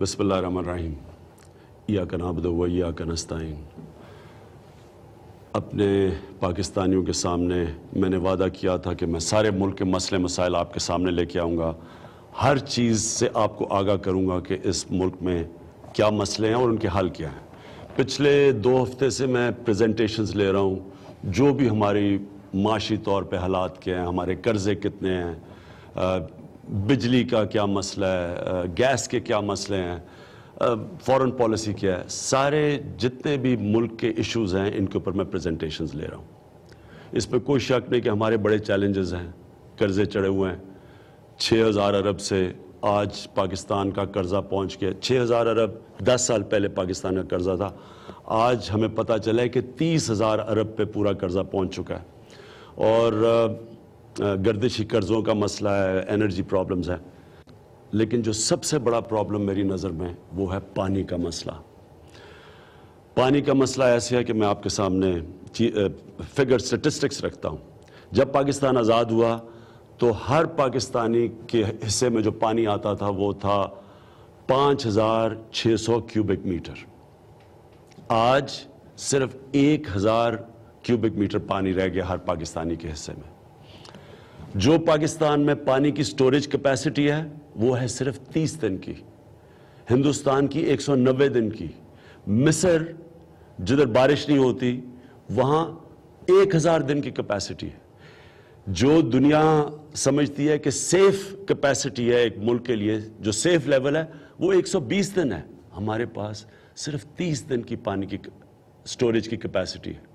بسم اللہ الرحمن الرحیم یا و کنابدیا کنستین اپنے پاکستانیوں کے سامنے میں نے وعدہ کیا تھا کہ میں سارے ملک کے مسئلے مسائل آپ کے سامنے لے کے آؤں گا ہر چیز سے آپ کو آگاہ کروں گا کہ اس ملک میں کیا مسئلے ہیں اور ان کے حل کیا ہیں پچھلے دو ہفتے سے میں پریزنٹیشنز لے رہا ہوں جو بھی ہماری معاشی طور پہ حالات کے ہیں ہمارے قرضے کتنے ہیں بجلی کا کیا مسئلہ ہے گیس کے کیا مسئلے ہیں فورن پالیسی کیا ہے سارے جتنے بھی ملک کے ایشوز ہیں ان کے اوپر میں پریزنٹیشنز لے رہا ہوں اس پہ کوئی شک نہیں کہ ہمارے بڑے چیلنجز ہیں قرضے چڑھے ہوئے ہیں چھ ہزار عرب سے آج پاکستان کا قرضہ پہنچ گیا چھ ہزار عرب دس سال پہلے پاکستان کا قرضہ تھا آج ہمیں پتہ چلا کہ تیس ہزار عرب پہ پورا قرضہ پہنچ چکا ہے اور گردشی قرضوں کا مسئلہ ہے انرجی پرابلمز ہے لیکن جو سب سے بڑا پرابلم میری نظر میں وہ ہے پانی کا مسئلہ پانی کا مسئلہ ایسے ہے کہ میں آپ کے سامنے فگر سٹسٹکس رکھتا ہوں جب پاکستان آزاد ہوا تو ہر پاکستانی کے حصے میں جو پانی آتا تھا وہ تھا پانچ ہزار چھ سو کیوبک میٹر آج صرف ایک ہزار کیوبک میٹر پانی رہ گیا ہر پاکستانی کے حصے میں جو پاکستان میں پانی کی سٹوریج کیپیسٹی ہے وہ ہے صرف تیس دن کی ہندوستان کی ایک سو نوے دن کی مصر جدھر بارش نہیں ہوتی وہاں ایک ہزار دن کی کیپیسٹی ہے جو دنیا سمجھتی ہے کہ سیف کیپیسٹی ہے ایک ملک کے لیے جو سیف لیول ہے وہ ایک سو بیس دن ہے ہمارے پاس صرف تیس دن کی پانی کی سٹوریج کی کیپیسٹی ہے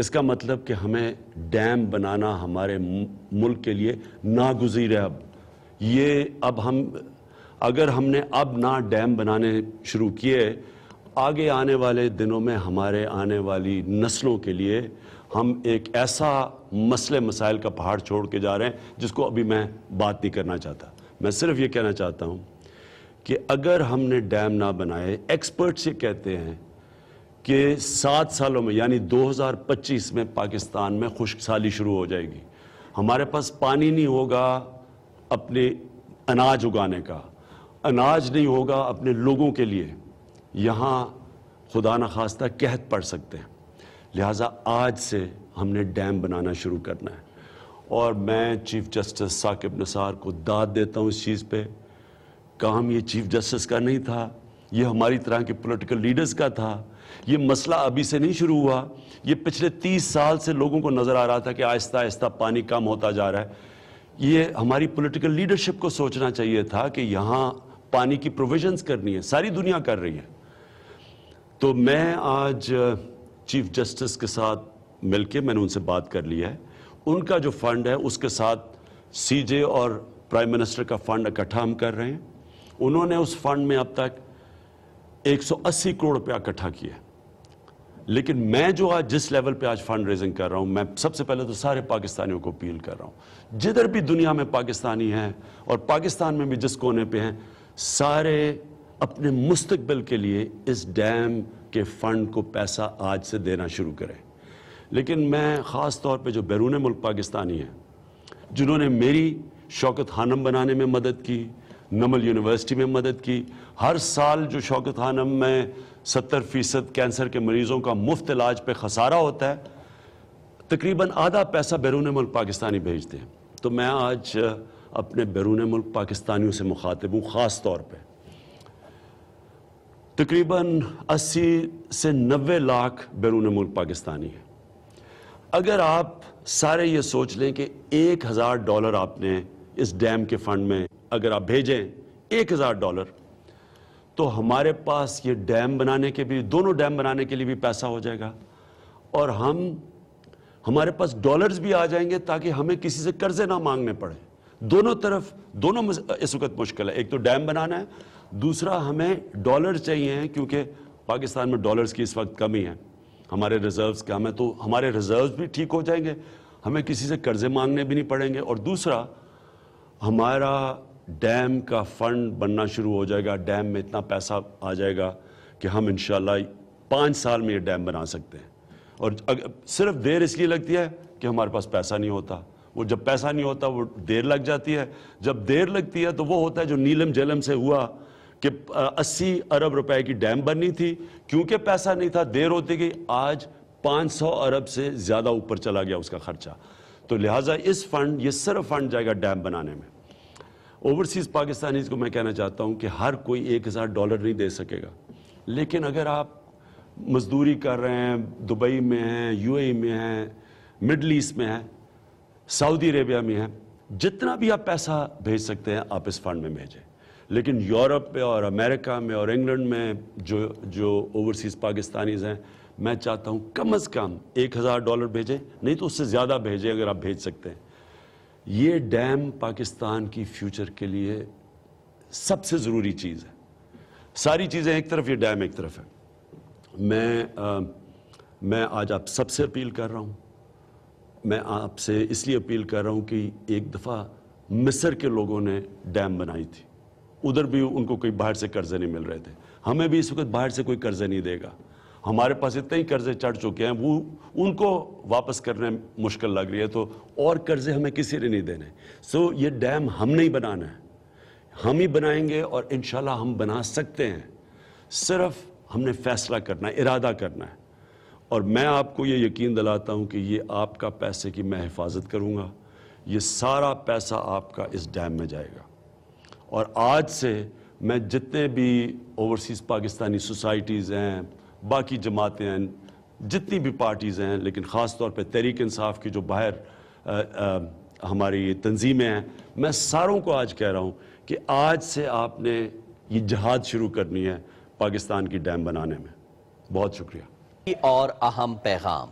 اس کا مطلب کہ ہمیں ڈیم بنانا ہمارے ملک کے لیے ناگزیر ہے اب یہ اب ہم اگر ہم نے اب نہ ڈیم بنانے شروع کیے آگے آنے والے دنوں میں ہمارے آنے والی نسلوں کے لیے ہم ایک ایسا مسئلے مسائل کا پہاڑ چھوڑ کے جا رہے ہیں جس کو ابھی میں بات نہیں کرنا چاہتا میں صرف یہ کہنا چاہتا ہوں کہ اگر ہم نے ڈیم نہ بنائے ایکسپرٹس یہ کہتے ہیں کہ سات سالوں میں یعنی دو ہزار پچیس میں پاکستان میں خشک سالی شروع ہو جائے گی ہمارے پاس پانی نہیں ہوگا اپنے اناج اگانے کا اناج نہیں ہوگا اپنے لوگوں کے لیے یہاں خدا نخواستہ قحط پڑ سکتے ہیں لہٰذا آج سے ہم نے ڈیم بنانا شروع کرنا ہے اور میں چیف جسٹس ثاقب نثار کو داد دیتا ہوں اس چیز پہ کام یہ چیف جسٹس کا نہیں تھا یہ ہماری طرح کے پولیٹیکل لیڈرز کا تھا یہ مسئلہ ابھی سے نہیں شروع ہوا یہ پچھلے تیس سال سے لوگوں کو نظر آ رہا تھا کہ آہستہ آہستہ پانی کم ہوتا جا رہا ہے یہ ہماری پولیٹیکل لیڈرشپ کو سوچنا چاہیے تھا کہ یہاں پانی کی پروویژنز کرنی ہے ساری دنیا کر رہی ہے تو میں آج چیف جسٹس کے ساتھ مل کے میں نے ان سے بات کر لیا ہے ان کا جو فنڈ ہے اس کے ساتھ سی جے اور پرائم منسٹر کا فنڈ اکٹھا ہم کر رہے ہیں انہوں نے اس فنڈ میں اب تک ایک سو اسی کروڑ روپیہ اکٹھا کیا لیکن میں جو آج جس لیول پہ آج فنڈ ریزنگ کر رہا ہوں میں سب سے پہلے تو سارے پاکستانیوں کو اپیل کر رہا ہوں جدھر بھی دنیا میں پاکستانی ہیں اور پاکستان میں بھی جس کونے پہ ہیں سارے اپنے مستقبل کے لیے اس ڈیم کے فنڈ کو پیسہ آج سے دینا شروع کریں لیکن میں خاص طور پہ جو بیرون ملک پاکستانی ہیں جنہوں نے میری شوکت خانم بنانے میں مدد کی نمل یونیورسٹی میں مدد کی ہر سال جو شوکت خانم میں ستر فیصد کینسر کے مریضوں کا مفت علاج پہ خسارہ ہوتا ہے تقریباً آدھا پیسہ بیرون ملک پاکستانی بھیجتے ہیں تو میں آج اپنے بیرون ملک پاکستانیوں سے مخاطب ہوں خاص طور پہ تقریباً اسی سے نوے لاکھ بیرون ملک پاکستانی ہیں اگر آپ سارے یہ سوچ لیں کہ ایک ہزار ڈالر آپ نے اس ڈیم کے فنڈ میں اگر آپ بھیجیں ایک ہزار ڈالر تو ہمارے پاس یہ ڈیم بنانے کے بھی دونوں ڈیم بنانے کے لیے بھی پیسہ ہو جائے گا اور ہم ہمارے پاس ڈالرز بھی آ جائیں گے تاکہ ہمیں کسی سے قرضے نہ مانگنے پڑے دونوں طرف دونوں اس وقت مشکل ہے ایک تو ڈیم بنانا ہے دوسرا ہمیں ڈالر چاہیے ہیں کیونکہ پاکستان میں ڈالرز کی اس وقت کمی ہے ہمارے ریزروز کم ہیں تو ہمارے ریزروز بھی ٹھیک ہو جائیں گے ہمیں کسی سے قرضے مانگنے بھی نہیں پڑیں گے اور دوسرا ہمارا ڈیم کا فنڈ بننا شروع ہو جائے گا ڈیم میں اتنا پیسہ آ جائے گا کہ ہم انشاءاللہ پانچ سال میں یہ ڈیم بنا سکتے ہیں اور صرف دیر اس لیے لگتی ہے کہ ہمارے پاس پیسہ نہیں ہوتا وہ جب پیسہ نہیں ہوتا وہ دیر لگ جاتی ہے جب دیر لگتی ہے تو وہ ہوتا ہے جو نیلم جلم سے ہوا کہ اسی ارب روپے کی ڈیم بننی تھی کیونکہ پیسہ نہیں تھا دیر ہوتی گئی آج پانچ سو ارب سے زیادہ اوپر چلا گیا اس کا خرچہ تو لہٰذا اس فنڈ یہ صرف فنڈ جائے گا ڈیم بنانے میں اوورسیز پاکستانیز کو میں کہنا چاہتا ہوں کہ ہر کوئی ایک ہزار ڈالر نہیں دے سکے گا لیکن اگر آپ مزدوری کر رہے ہیں دبئی میں ہیں یو اے میں ہیں مڈل ایسٹ میں ہیں سعودی عربیہ میں ہیں جتنا بھی آپ پیسہ بھیج سکتے ہیں آپ اس فنڈ میں بھیجیں لیکن یورپ میں اور امریکہ میں اور انگلینڈ میں جو جو اوورسیز پاکستانیز ہیں میں چاہتا ہوں کم از کم ایک ہزار ڈالر بھیجیں نہیں تو اس سے زیادہ بھیجیں اگر آپ بھیج سکتے ہیں یہ ڈیم پاکستان کی فیوچر کے لیے سب سے ضروری چیز ہے ساری چیزیں ایک طرف یہ ڈیم ایک طرف ہے میں میں آج آپ سب سے اپیل کر رہا ہوں میں آپ سے اس لیے اپیل کر رہا ہوں کہ ایک دفعہ مصر کے لوگوں نے ڈیم بنائی تھی ادھر بھی ان کو کوئی باہر سے قرضے نہیں مل رہے تھے ہمیں بھی اس وقت باہر سے کوئی قرضے نہیں دے گا ہمارے پاس اتنے ہی قرضے چڑھ چکے ہیں وہ ان کو واپس کرنے مشکل لگ رہی ہے تو اور قرضے ہمیں کسی نے نہیں دینے سو یہ ڈیم ہم نہیں بنانا ہے ہم ہی بنائیں گے اور انشاءاللہ ہم بنا سکتے ہیں صرف ہم نے فیصلہ کرنا ہے ارادہ کرنا ہے اور میں آپ کو یہ یقین دلاتا ہوں کہ یہ آپ کا پیسے کی میں حفاظت کروں گا یہ سارا پیسہ آپ کا اس ڈیم میں جائے گا اور آج سے میں جتنے بھی اوورسیز پاکستانی سوسائٹیز ہیں باقی جماعتیں ہیں جتنی بھی پارٹیز ہیں لیکن خاص طور پہ تحریک انصاف کی جو باہر ہماری تنظیمیں ہیں میں ساروں کو آج کہہ رہا ہوں کہ آج سے آپ نے یہ جہاد شروع کرنی ہے پاکستان کی ڈیم بنانے میں بہت شکریہ اور اہم پیغام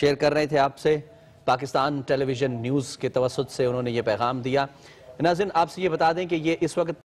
شیئر کر رہے تھے آپ سے پاکستان ٹیلی ویژن نیوز کے توسط سے انہوں نے یہ پیغام دیا ناظرین آپ سے یہ بتا دیں کہ یہ اس وقت